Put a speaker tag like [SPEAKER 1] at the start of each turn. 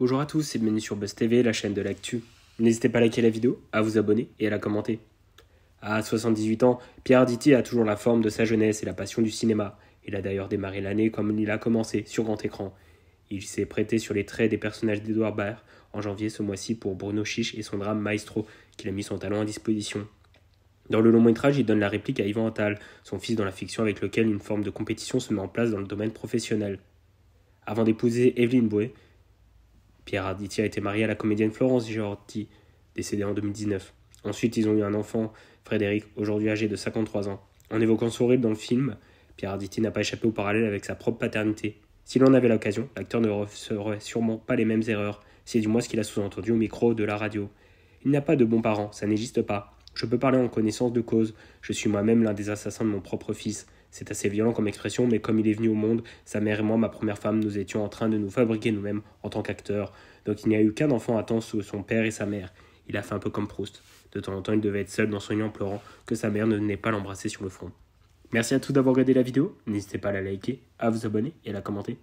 [SPEAKER 1] Bonjour à tous, c'est Menu sur Buzz TV, la chaîne de l'actu. N'hésitez pas à liker la vidéo, à vous abonner et à la commenter. À 78 ans, Pierre Arditi a toujours la forme de sa jeunesse et la passion du cinéma. Il a d'ailleurs démarré l'année comme il a commencé, sur grand écran. Il s'est prêté sur les traits des personnages d'Edouard Baer en janvier ce mois-ci pour Bruno Chiche et son drame Maestro, qu'il a mis son talent à disposition. Dans le long métrage, il donne la réplique à Yvan Attal, son fils dans la fiction avec lequel une forme de compétition se met en place dans le domaine professionnel. Avant d'épouser Evelyne Bouet, Pierre Arditi a été marié à la comédienne Florence Giorti, décédée en 2019. Ensuite, ils ont eu un enfant, Frédéric, aujourd'hui âgé de 53 ans. En évoquant son dans le film, Pierre Arditi n'a pas échappé au parallèle avec sa propre paternité. S'il en avait l'occasion, l'acteur ne recevrait sûrement pas les mêmes erreurs. C'est du moins ce qu'il a sous-entendu au micro de la radio. Il n'a pas de bons parents, ça n'existe pas. Je peux parler en connaissance de cause. Je suis moi-même l'un des assassins de mon propre fils. C'est assez violent comme expression, mais comme il est venu au monde, sa mère et moi, ma première femme, nous étions en train de nous fabriquer nous-mêmes en tant qu'acteurs. Donc il n'y a eu qu'un enfant à temps sous son père et sa mère. Il a fait un peu comme Proust. De temps en temps, il devait être seul dans son lit en pleurant que sa mère ne venait pas l'embrasser sur le front. Merci à tous d'avoir regardé la vidéo. N'hésitez pas à la liker, à vous abonner et à la commenter.